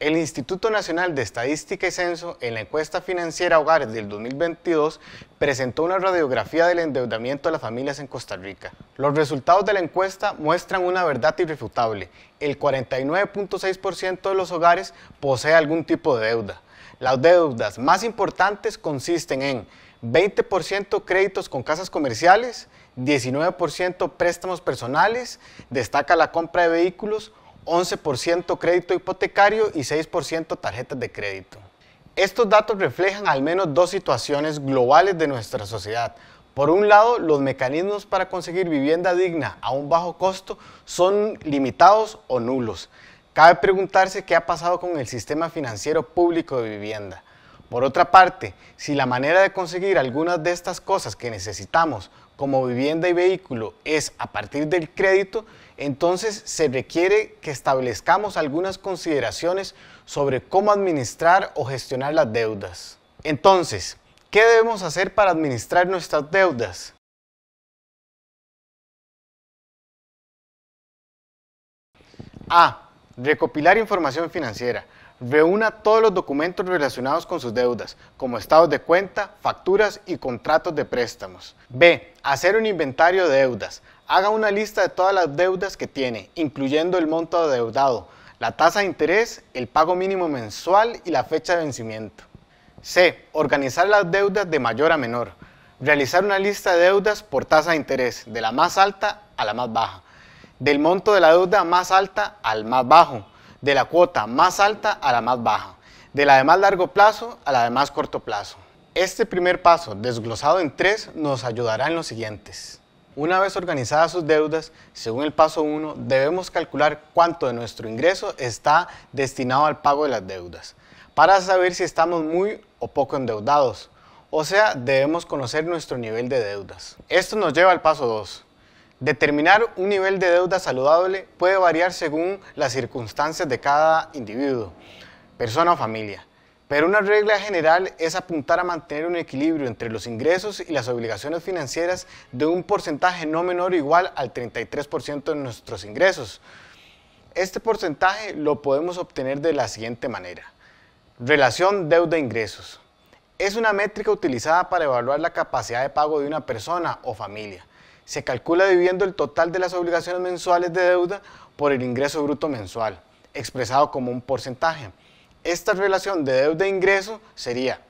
El Instituto Nacional de Estadística y Censo, en la encuesta financiera Hogares del 2022, presentó una radiografía del endeudamiento de las familias en Costa Rica. Los resultados de la encuesta muestran una verdad irrefutable. El 49.6% de los hogares posee algún tipo de deuda. Las deudas más importantes consisten en 20% créditos con casas comerciales, 19% préstamos personales, destaca la compra de vehículos, 11% crédito hipotecario y 6% tarjetas de crédito. Estos datos reflejan al menos dos situaciones globales de nuestra sociedad. Por un lado, los mecanismos para conseguir vivienda digna a un bajo costo son limitados o nulos. Cabe preguntarse qué ha pasado con el sistema financiero público de vivienda. Por otra parte, si la manera de conseguir algunas de estas cosas que necesitamos, como vivienda y vehículo, es a partir del crédito, entonces se requiere que establezcamos algunas consideraciones sobre cómo administrar o gestionar las deudas. Entonces, ¿qué debemos hacer para administrar nuestras deudas? A. Recopilar información financiera. Reúna todos los documentos relacionados con sus deudas, como estados de cuenta, facturas y contratos de préstamos. B. Hacer un inventario de deudas. Haga una lista de todas las deudas que tiene, incluyendo el monto adeudado, la tasa de interés, el pago mínimo mensual y la fecha de vencimiento. C. Organizar las deudas de mayor a menor. Realizar una lista de deudas por tasa de interés, de la más alta a la más baja, del monto de la deuda más alta al más bajo de la cuota más alta a la más baja, de la de más largo plazo a la de más corto plazo. Este primer paso, desglosado en tres, nos ayudará en los siguientes. Una vez organizadas sus deudas, según el paso 1, debemos calcular cuánto de nuestro ingreso está destinado al pago de las deudas, para saber si estamos muy o poco endeudados, o sea, debemos conocer nuestro nivel de deudas. Esto nos lleva al paso 2, Determinar un nivel de deuda saludable puede variar según las circunstancias de cada individuo, persona o familia, pero una regla general es apuntar a mantener un equilibrio entre los ingresos y las obligaciones financieras de un porcentaje no menor o igual al 33% de nuestros ingresos. Este porcentaje lo podemos obtener de la siguiente manera. Relación deuda-ingresos. Es una métrica utilizada para evaluar la capacidad de pago de una persona o familia se calcula dividiendo el total de las obligaciones mensuales de deuda por el ingreso bruto mensual, expresado como un porcentaje. Esta relación de deuda e ingreso sería,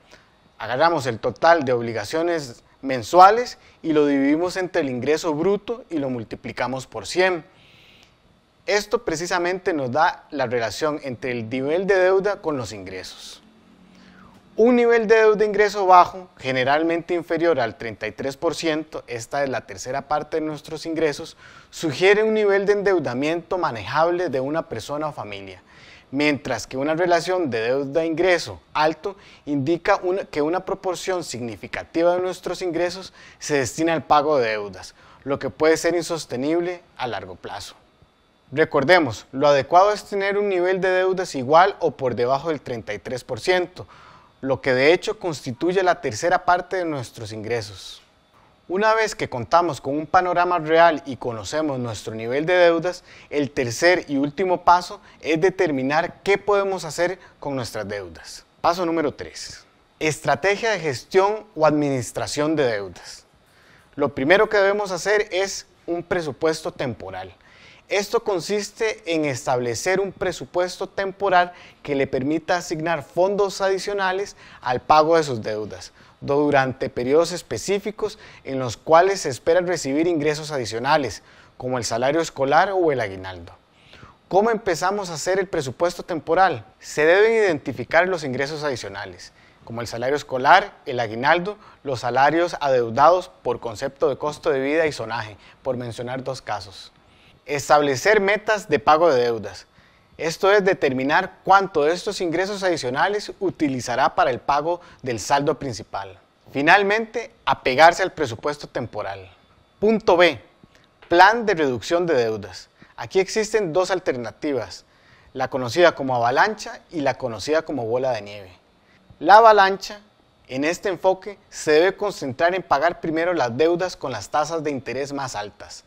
agarramos el total de obligaciones mensuales y lo dividimos entre el ingreso bruto y lo multiplicamos por 100. Esto precisamente nos da la relación entre el nivel de deuda con los ingresos. Un nivel de deuda ingreso bajo, generalmente inferior al 33%, esta es la tercera parte de nuestros ingresos, sugiere un nivel de endeudamiento manejable de una persona o familia, mientras que una relación de deuda-ingreso alto indica que una proporción significativa de nuestros ingresos se destina al pago de deudas, lo que puede ser insostenible a largo plazo. Recordemos, lo adecuado es tener un nivel de deudas igual o por debajo del 33%, lo que de hecho constituye la tercera parte de nuestros ingresos. Una vez que contamos con un panorama real y conocemos nuestro nivel de deudas, el tercer y último paso es determinar qué podemos hacer con nuestras deudas. Paso número 3. Estrategia de gestión o administración de deudas. Lo primero que debemos hacer es un presupuesto temporal. Esto consiste en establecer un presupuesto temporal que le permita asignar fondos adicionales al pago de sus deudas durante periodos específicos en los cuales se espera recibir ingresos adicionales, como el salario escolar o el aguinaldo. ¿Cómo empezamos a hacer el presupuesto temporal? Se deben identificar los ingresos adicionales, como el salario escolar, el aguinaldo, los salarios adeudados por concepto de costo de vida y sonaje, por mencionar dos casos. Establecer metas de pago de deudas. Esto es determinar cuánto de estos ingresos adicionales utilizará para el pago del saldo principal. Finalmente, apegarse al presupuesto temporal. Punto B. Plan de reducción de deudas. Aquí existen dos alternativas, la conocida como avalancha y la conocida como bola de nieve. La avalancha, en este enfoque, se debe concentrar en pagar primero las deudas con las tasas de interés más altas,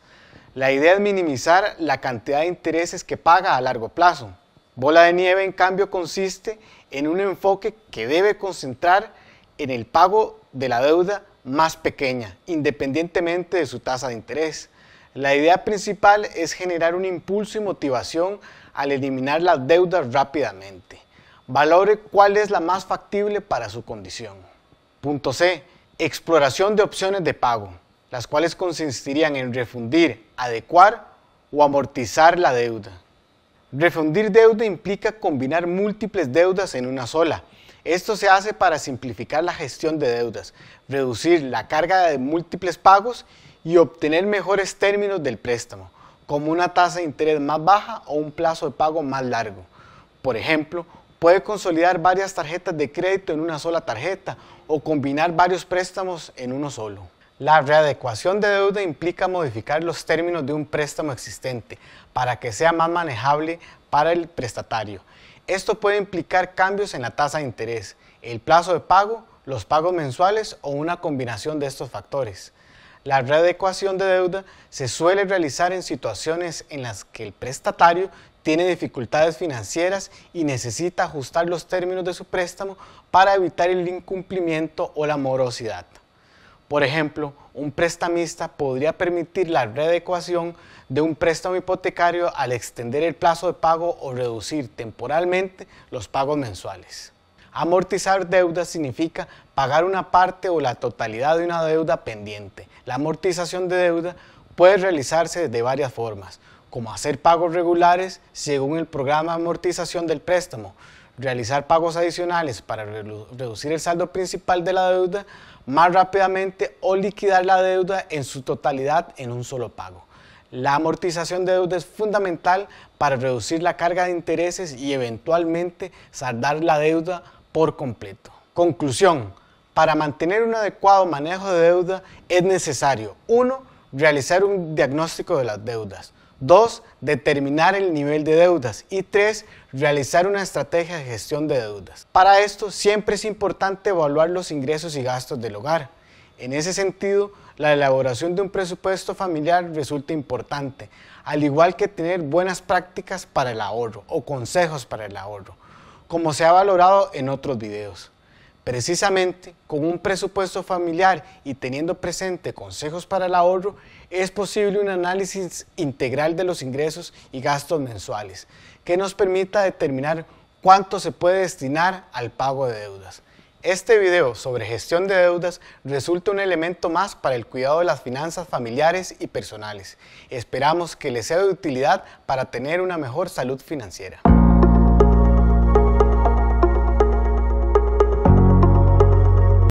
la idea es minimizar la cantidad de intereses que paga a largo plazo. Bola de nieve, en cambio, consiste en un enfoque que debe concentrar en el pago de la deuda más pequeña, independientemente de su tasa de interés. La idea principal es generar un impulso y motivación al eliminar las deudas rápidamente. Valore cuál es la más factible para su condición. Punto C. Exploración de opciones de pago las cuales consistirían en refundir, adecuar o amortizar la deuda. Refundir deuda implica combinar múltiples deudas en una sola. Esto se hace para simplificar la gestión de deudas, reducir la carga de múltiples pagos y obtener mejores términos del préstamo, como una tasa de interés más baja o un plazo de pago más largo. Por ejemplo, puede consolidar varias tarjetas de crédito en una sola tarjeta o combinar varios préstamos en uno solo. La readecuación de deuda implica modificar los términos de un préstamo existente para que sea más manejable para el prestatario. Esto puede implicar cambios en la tasa de interés, el plazo de pago, los pagos mensuales o una combinación de estos factores. La readecuación de deuda se suele realizar en situaciones en las que el prestatario tiene dificultades financieras y necesita ajustar los términos de su préstamo para evitar el incumplimiento o la morosidad. Por ejemplo, un prestamista podría permitir la readecuación de un préstamo hipotecario al extender el plazo de pago o reducir temporalmente los pagos mensuales. Amortizar deuda significa pagar una parte o la totalidad de una deuda pendiente. La amortización de deuda puede realizarse de varias formas, como hacer pagos regulares según el programa de amortización del préstamo, realizar pagos adicionales para reducir el saldo principal de la deuda más rápidamente o liquidar la deuda en su totalidad en un solo pago. La amortización de deuda es fundamental para reducir la carga de intereses y eventualmente saldar la deuda por completo. Conclusión. Para mantener un adecuado manejo de deuda es necesario 1. Realizar un diagnóstico de las deudas. 2. determinar el nivel de deudas. Y tres, realizar una estrategia de gestión de deudas. Para esto siempre es importante evaluar los ingresos y gastos del hogar. En ese sentido, la elaboración de un presupuesto familiar resulta importante, al igual que tener buenas prácticas para el ahorro o consejos para el ahorro, como se ha valorado en otros videos. Precisamente con un presupuesto familiar y teniendo presente consejos para el ahorro, es posible un análisis integral de los ingresos y gastos mensuales, que nos permita determinar cuánto se puede destinar al pago de deudas. Este video sobre gestión de deudas resulta un elemento más para el cuidado de las finanzas familiares y personales. Esperamos que les sea de utilidad para tener una mejor salud financiera.